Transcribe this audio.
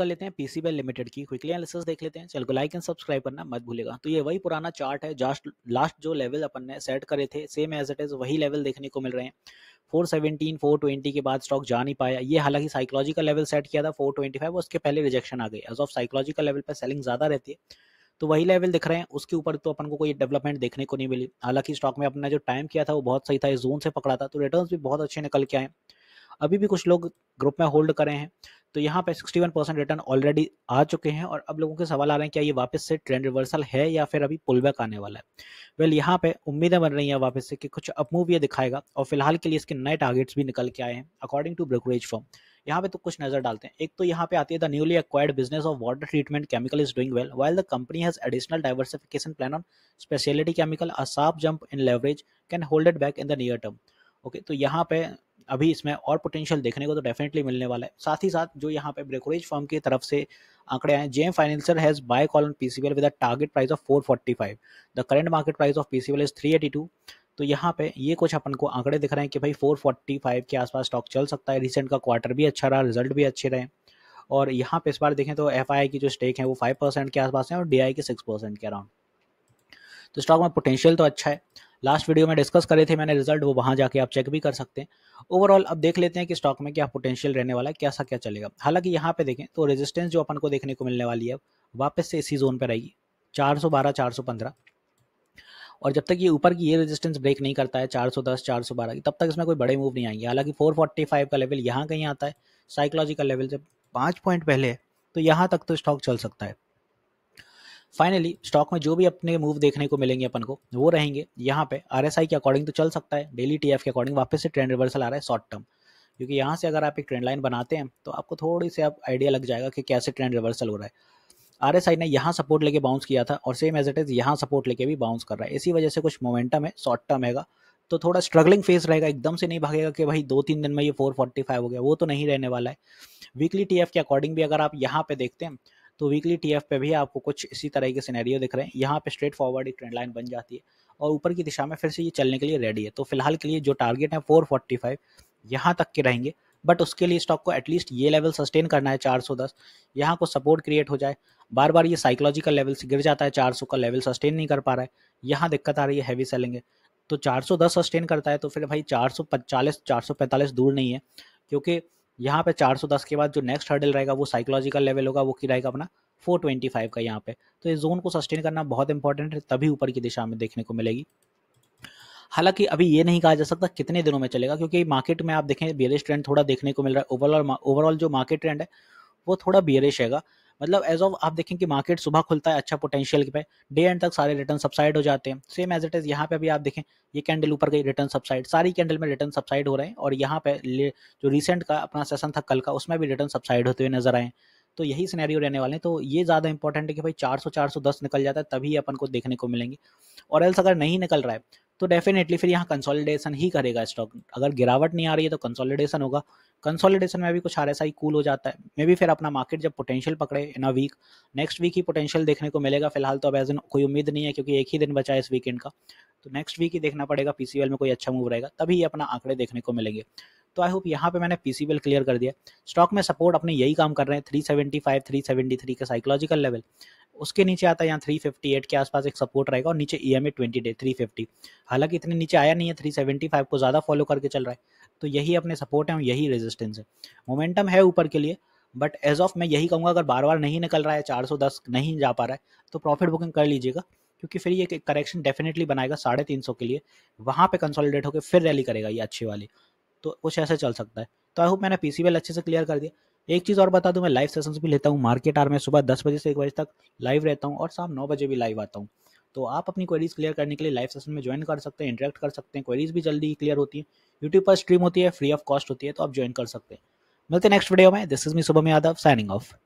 कर लेते हैं पीसीबी लिमिटेड की क्विकली एनालिसिस देख लेते हैं चल को लाइक एंड सब्सक्राइब करना मत भूलेगा तो ये वही पुराना चार्ट है जस्ट लास्ट जो लेवल अपन ने सेट करे थे सेम एज इट इज वही लेवल देखने को मिल रहे हैं 417, 420 के बाद स्टॉक जा नहीं पाया ये हालांकि साइकोलॉजिकल लेवल सेट किया था 425 और उसके पहले रिजेक्शन आ गई एज ऑफ साइकोलॉजिकल लेवल पर सेलिंग ज़्यादा रहती है तो वही लेवल दिख रहे हैं उसके ऊपर तो अपन को कोई डेवलपमेंट देखने को नहीं मिली हालांकि स्टॉक में अपना जो टाइम किया था वो बहुत सही था इस जोन से पकड़ा था तो रिटर्न भी बहुत अच्छे निकल के आए अभी भी कुछ लोग ग्रुप में होल्ड करें हैं तो यहाँ पे 61 परसेंट रिटर्न ऑलरेडी आ चुके हैं और अब लोगों के सवाल आ रहे हैं क्या ये वापस से ट्रेंड रिवर्सल है या फिर अभी पुल बैक आने वाला है वेल well, यहाँ पे उम्मीदें बन रही हैं वापस से कि कुछ अपमूव ये दिखाएगा और फिलहाल के लिए इसके नए टारगेट्स भी निकल के आए हैं अकॉर्डिंग टू ब्रोकरेज फॉर्म यहाँ पे तो कुछ नजर डालते हैं एक तो यहाँ पे आती है the newly acquired business of water treatment chemical is doing well while the company has additional diversification plan on speciality chemical a sharp jump in leverage can hold it back in the near term okay तो यहाँ पे अभी इसमें और potential देखने को तो definitely मिलने वाला है साथ ही साथ जो यहाँ पे ब्रोकरेज फर्म की तरफ से आंकड़े हैं M financial has buy call on P with a target price of four the current market price of P is three तो यहाँ पे ये कुछ अपन को आंकड़े दिख रहे हैं कि भाई 445 के आसपास स्टॉक चल सकता है रिसेंट का क्वार्टर भी अच्छा रहा रिजल्ट भी अच्छे रहे और यहाँ पे इस बार देखें तो एफ की जो स्टेक है वो फाइव परसेंट के आसपास है और डी के सिक्स परसेंट के अराउंड तो स्टॉक में पोटेंशियल तो अच्छा है लास्ट वीडियो में डिस्कस करे थे मैंने रिजल्ट वो वहाँ जाके आप चेक भी कर सकते हैं ओवरऑल अब देख लेते हैं कि स्टॉक में क्या पोटेंशियल रहने वाला है कैसा क्या चलेगा हालांकि यहाँ पे देखें तो रेजिस्टेंस जो अपन को देखने को मिलने वाली है वापस से इसी जोन पर रहेगी चार सौ बारह चार सौ पंद्रह और जब तक ये ऊपर की ये रेजिस्टेंस ब्रेक नहीं करता है चार सौ की तब तक इसमें कोई बड़े मूव नहीं आएंगे हालांकि फोर का लेवल यहाँ कहीं आता है साइकोलॉजिकल लेवल से पाँच पॉइंट पहले है तो यहाँ तक तो स्टॉक चल सकता है फाइनली स्टॉक में जो भी अपने मूव देखने को मिलेंगे अपन को वो रहेंगे यहाँ पे आर के अकॉर्डिंग तो चल सकता है डेली टी के अकॉर्डिंग वापस से ट्रेंड रिवर्सल आ रहा है शॉर्ट टर्म क्योंकि यहाँ से अगर आप एक ट्रेंड लाइन बनाते हैं तो आपको थोड़ी सी आप आइडिया लग जाएगा कि कैसे ट्रेंड रिवर्सल हो रहा है आर एस आई ने यहाँ सपोर्ट लेके बाउंस किया था और सेम एज इट इज़ यहाँ सपोर्ट लेके भी बाउंस कर रहा है इसी वजह से कुछ मोमेंटम है शॉर्ट टर्म हैगा तो थोड़ा स्ट्रगलिंग फेस रहेगा एकदम से नहीं भागेगा कि भाई दो तीन दिन में ये फोर फोर्टी फाइव हो गया वो तो नहीं रहने वाला है वीकली टी के अकॉर्डिंग भी अगर आप यहाँ पे देखते हैं तो वीकली टी पे भी आपको कुछ इसी तरह के सिनेरियो दिख रहे हैं यहाँ पे स्ट्रेट फॉरवर्ड एक ट्रेंड लाइन बन जाती है और ऊपर की दिशा में फिर से ये चलने के लिए रेडी है तो फिलहाल के लिए जो टारगेट है फोर फोर्टी फाइव यहाँ तक के रहेंगे बट उसके लिए स्टॉक को एटलीस्ट ये लेवल सस्टेन करना है 410 यहाँ को सपोर्ट क्रिएट हो जाए बार बार ये साइकोलॉजिकल लेवल से गिर जाता है 400 का लेवल सस्टेन नहीं कर पा रहा है यहाँ दिक्कत आ रही है हैवी सेलिंग है तो 410 सस्टेन करता है तो फिर भाई सौ पैंतालीस दूर नहीं है क्योंकि यहाँ पे 410 के बाद जो नेक्स्ट हर्डल रहेगा वो साइकोलॉजिकल लेवल होगा वो की रहेगा अपना 425 का यहाँ पे तो इस जोन को सस्टेन करना बहुत इंपॉर्टेंट है तभी ऊपर की दिशा में देखने को मिलेगी हालांकि अभी ये नहीं कहा जा सकता कितने दिनों में चलेगा क्योंकि मार्केट में आप देखें बियरिश ट्रेंड थोड़ा देखने को मिल रहा है ओवरऑल ओवरऑल जो मार्केट ट्रेंड है वो थोड़ा बियरिश हैगा मतलब एज ऑफ आप देखें कि मार्केट सुबह खुलता है अच्छा पोटेंशियल पे डे एंड तक सारे रिटर्न सबसाइड हो जाते हैं सेम एज इट इज़ यहाँ पे भी आप देखें ये कैंडल ऊपर गई रिटर्न सबसाइड सारी कैंडल में रिटर्न सबसाइड हो रहे हैं और यहाँ पे जो रिसेंट का अपना सेशन था कल का उसमें भी रिटर्न सबसाइड होते हुए नजर आए तो यही सिनेरियो रहने वाले हैं तो ये ज़्यादा इंपॉर्टेंट है कि भाई 400 410 निकल जाता है तभी अपन को देखने को मिलेंगे और एल्स अगर नहीं निकल रहा है तो डेफिनेटली फिर यहाँ कंसोलिडेशन ही करेगा स्टॉक अगर गिरावट नहीं आ रही है तो कंसोलिडेशन होगा कंसोलिडेशन में भी कुछ आर कूल हो जाता है मे भी फिर अपना मार्केट जब पोटेंशियल पकड़े in a week next week ही पोटेंशियल देखने को मिलेगा फिलहाल तो अब एज कोई उम्मीद नहीं है क्योंकि एक ही दिन बचा है इस वीकेंड का तो नेक्स्ट वीक ही देखना पड़ेगा पीसीएल में कोई अच्छा मूव रहेगा तभी ये अपना आंकड़े देखने को मिलेंगे तो आई होप यहाँ पे मैंने पीसीबल क्लियर कर दिया स्टॉक में सपोर्ट अपने यही काम कर रहे हैं सेवेंटी थ्री के साइकोलॉजिकल लेवल उसके नीचे आता है यहाँ एट के आसपास एक सपोर्ट रहेगा और नीचे E M A twenty day fifty हालांकि इतने नीचे आया नहीं है फाइव को ज़्यादा फॉलो करके चल रहा है तो यही अपने सपोर्ट है और यही रेजिस्टेंस है मोमेंटम है ऊपर के लिए बट एज ऑफ मैं यही कहूँगा अगर बार बार नहीं निकल रहा है 410 नहीं जा पा रहा है तो प्रॉफिट बुकिंग कर लीजिएगा क्योंकि फिर ये करेक्शन डेफिनेटली बनाएगा साढ़े तीन सौ के लिए वहाँ पे कंसोलिडेट होकर फिर रैली करेगा ये अच्छी वाली तो कुछ ऐसे चल सकता है तो आई होप मैंने पी अच्छे से क्लियर कर दिया एक चीज़ और बता दूं मैं लाइव सेशंस भी लेता हूँ मार्केट आर में सुबह दस बजे से एक बजे तक लाइव रहता हूँ और शाम नौ बजे भी लाइव आता हूँ तो आप अपनी क्वेरीज क्लियर करने के लिए लाइव सेशन में ज्वाइन कर सकते हैं इंटरेक्ट कर सकते हैं क्वेरीज भी जल्दी क्लियर होती है यूट्यूब पर स्ट्रीम होती है फ्री ऑफ कॉस्ट होती है तो आप ज्वाइन कर सकते हैं मिलते हैं नेक्स्ट वीडियो में दिस इज मी सुबह में यादव साइनिंग ऑफ